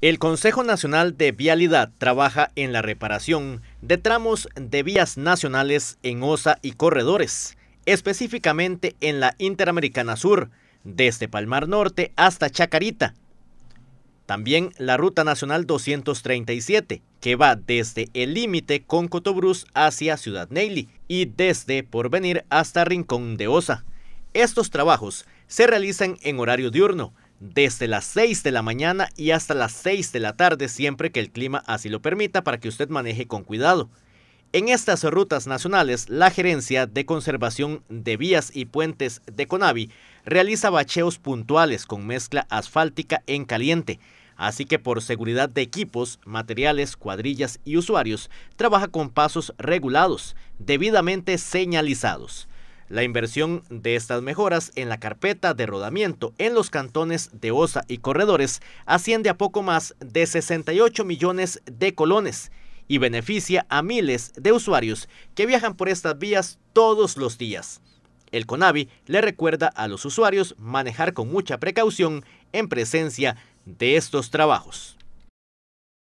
El Consejo Nacional de Vialidad trabaja en la reparación de tramos de vías nacionales en OSA y corredores, específicamente en la Interamericana Sur, desde Palmar Norte hasta Chacarita. También la Ruta Nacional 237, que va desde el límite con Cotobruz hacia Ciudad Neily y desde Porvenir hasta Rincón de Osa. Estos trabajos se realizan en horario diurno, desde las 6 de la mañana y hasta las 6 de la tarde, siempre que el clima así lo permita, para que usted maneje con cuidado. En estas rutas nacionales, la Gerencia de Conservación de Vías y Puentes de Conavi realiza bacheos puntuales con mezcla asfáltica en caliente, así que por seguridad de equipos, materiales, cuadrillas y usuarios, trabaja con pasos regulados, debidamente señalizados. La inversión de estas mejoras en la carpeta de rodamiento en los cantones de Osa y Corredores asciende a poco más de 68 millones de colones y beneficia a miles de usuarios que viajan por estas vías todos los días. El CONAVI le recuerda a los usuarios manejar con mucha precaución en presencia de estos trabajos.